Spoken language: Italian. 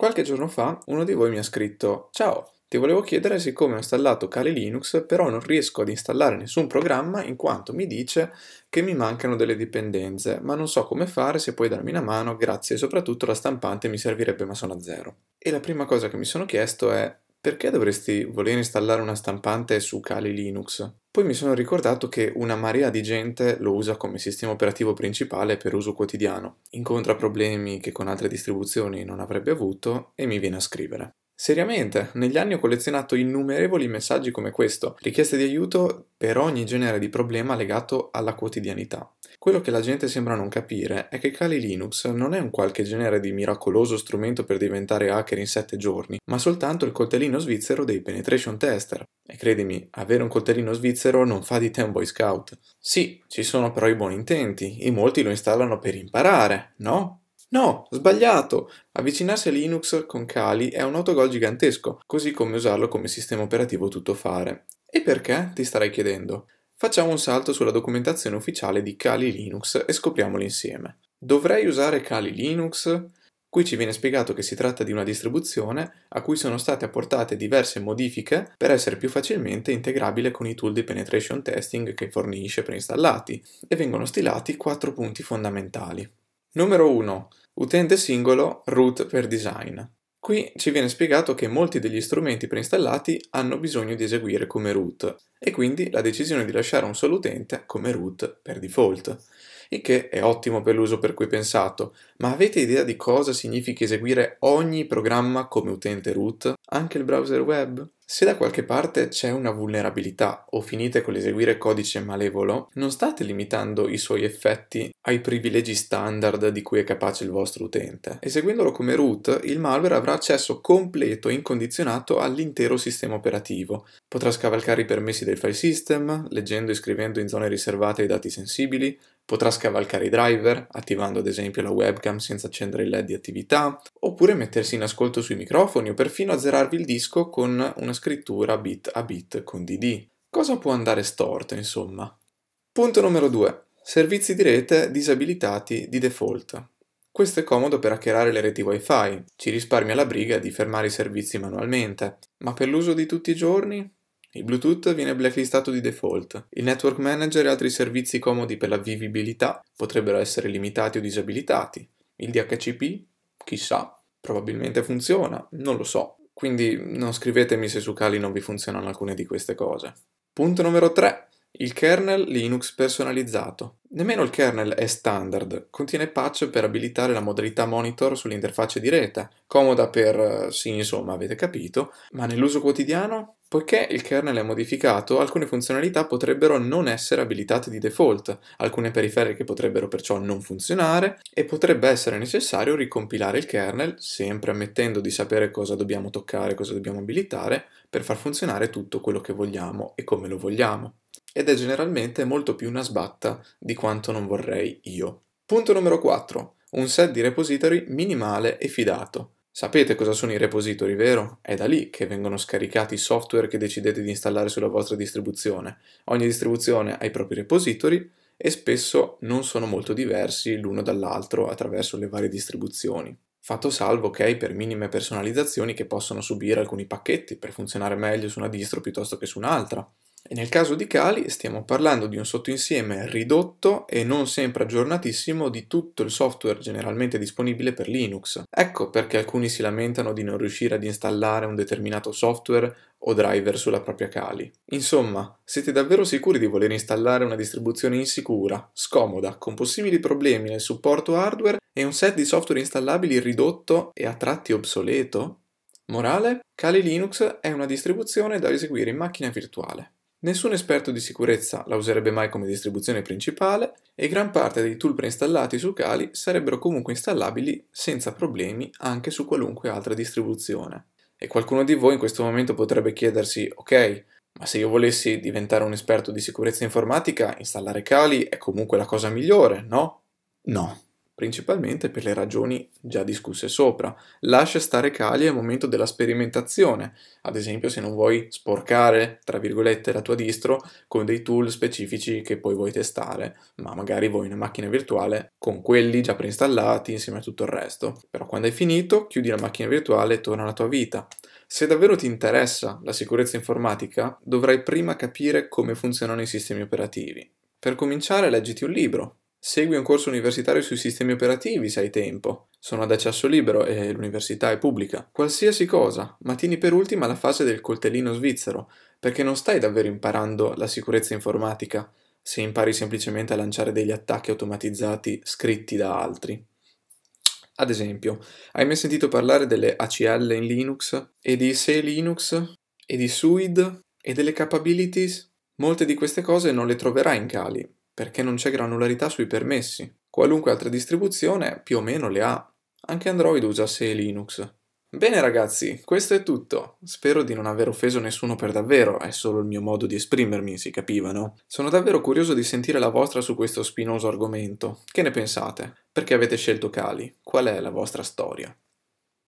Qualche giorno fa uno di voi mi ha scritto Ciao, ti volevo chiedere siccome ho installato Kali Linux però non riesco ad installare nessun programma in quanto mi dice che mi mancano delle dipendenze, ma non so come fare, se puoi darmi una mano, grazie, soprattutto la stampante mi servirebbe ma sono a zero. E la prima cosa che mi sono chiesto è perché dovresti voler installare una stampante su Kali Linux? Poi mi sono ricordato che una marea di gente lo usa come sistema operativo principale per uso quotidiano, incontra problemi che con altre distribuzioni non avrebbe avuto e mi viene a scrivere. Seriamente, negli anni ho collezionato innumerevoli messaggi come questo, richieste di aiuto per ogni genere di problema legato alla quotidianità. Quello che la gente sembra non capire è che Kali Linux non è un qualche genere di miracoloso strumento per diventare hacker in 7 giorni, ma soltanto il coltellino svizzero dei penetration tester. E credimi, avere un coltellino svizzero non fa di te un boy scout. Sì, ci sono però i buoni intenti, e molti lo installano per imparare, no? No, sbagliato! Avvicinarsi a Linux con Kali è un autogol gigantesco, così come usarlo come sistema operativo tuttofare. E perché? Ti starei chiedendo. Facciamo un salto sulla documentazione ufficiale di Kali Linux e scopriamolo insieme. Dovrei usare Kali Linux? Qui ci viene spiegato che si tratta di una distribuzione a cui sono state apportate diverse modifiche per essere più facilmente integrabile con i tool di penetration testing che fornisce preinstallati e vengono stilati quattro punti fondamentali. Numero 1. Utente singolo, root per design. Qui ci viene spiegato che molti degli strumenti preinstallati hanno bisogno di eseguire come root e quindi la decisione di lasciare un solo utente come root per default il che è ottimo per l'uso per cui pensato, ma avete idea di cosa significa eseguire ogni programma come utente root, anche il browser web? Se da qualche parte c'è una vulnerabilità o finite con l'eseguire codice malevolo, non state limitando i suoi effetti ai privilegi standard di cui è capace il vostro utente. Eseguendolo come root, il malware avrà accesso completo e incondizionato all'intero sistema operativo. Potrà scavalcare i permessi del file system, leggendo e scrivendo in zone riservate i dati sensibili, Potrà scavalcare i driver, attivando ad esempio la webcam senza accendere il LED di attività, oppure mettersi in ascolto sui microfoni o perfino azzerarvi il disco con una scrittura bit a bit con DD. Cosa può andare storto, insomma? Punto numero 2. Servizi di rete disabilitati di default. Questo è comodo per hackerare le reti wifi, ci risparmia la briga di fermare i servizi manualmente, ma per l'uso di tutti i giorni il Bluetooth viene blacklistato di default. Il Network Manager e altri servizi comodi per la vivibilità potrebbero essere limitati o disabilitati. Il DHCP, chissà, probabilmente funziona, non lo so. Quindi non scrivetemi se su Kali non vi funzionano alcune di queste cose. Punto numero 3. Il kernel Linux personalizzato. Nemmeno il kernel è standard, contiene patch per abilitare la modalità monitor sull'interfaccia di rete, comoda per, sì insomma avete capito, ma nell'uso quotidiano Poiché il kernel è modificato, alcune funzionalità potrebbero non essere abilitate di default, alcune periferiche potrebbero perciò non funzionare e potrebbe essere necessario ricompilare il kernel, sempre ammettendo di sapere cosa dobbiamo toccare, cosa dobbiamo abilitare, per far funzionare tutto quello che vogliamo e come lo vogliamo. Ed è generalmente molto più una sbatta di quanto non vorrei io. Punto numero 4. Un set di repository minimale e fidato. Sapete cosa sono i repository, vero? È da lì che vengono scaricati i software che decidete di installare sulla vostra distribuzione. Ogni distribuzione ha i propri repository e spesso non sono molto diversi l'uno dall'altro attraverso le varie distribuzioni. Fatto salvo, ok, per minime personalizzazioni che possono subire alcuni pacchetti per funzionare meglio su una distro piuttosto che su un'altra. E nel caso di Kali stiamo parlando di un sottoinsieme ridotto e non sempre aggiornatissimo di tutto il software generalmente disponibile per Linux. Ecco perché alcuni si lamentano di non riuscire ad installare un determinato software o driver sulla propria Kali. Insomma, siete davvero sicuri di voler installare una distribuzione insicura, scomoda, con possibili problemi nel supporto hardware e un set di software installabili ridotto e a tratti obsoleto? Morale? Kali Linux è una distribuzione da eseguire in macchina virtuale. Nessun esperto di sicurezza la userebbe mai come distribuzione principale e gran parte dei tool preinstallati su Kali sarebbero comunque installabili senza problemi anche su qualunque altra distribuzione. E qualcuno di voi in questo momento potrebbe chiedersi, ok, ma se io volessi diventare un esperto di sicurezza informatica, installare Kali è comunque la cosa migliore, no? No principalmente per le ragioni già discusse sopra. Lascia stare cali al momento della sperimentazione, ad esempio se non vuoi sporcare, tra virgolette, la tua distro con dei tool specifici che poi vuoi testare, ma magari vuoi una macchina virtuale con quelli già preinstallati insieme a tutto il resto. Però quando hai finito, chiudi la macchina virtuale e torna alla tua vita. Se davvero ti interessa la sicurezza informatica, dovrai prima capire come funzionano i sistemi operativi. Per cominciare, leggiti un libro, Segui un corso universitario sui sistemi operativi se hai tempo. Sono ad accesso libero e l'università è pubblica. Qualsiasi cosa, ma tieni per ultima la fase del coltellino svizzero, perché non stai davvero imparando la sicurezza informatica se impari semplicemente a lanciare degli attacchi automatizzati scritti da altri. Ad esempio, hai mai sentito parlare delle ACL in Linux e di SE Linux e di SUID e delle capabilities? Molte di queste cose non le troverai in Kali, perché non c'è granularità sui permessi. Qualunque altra distribuzione più o meno le ha. Anche Android usa SE Linux. Bene ragazzi, questo è tutto. Spero di non aver offeso nessuno per davvero, è solo il mio modo di esprimermi, si capiva, no? Sono davvero curioso di sentire la vostra su questo spinoso argomento. Che ne pensate? Perché avete scelto Cali? Qual è la vostra storia?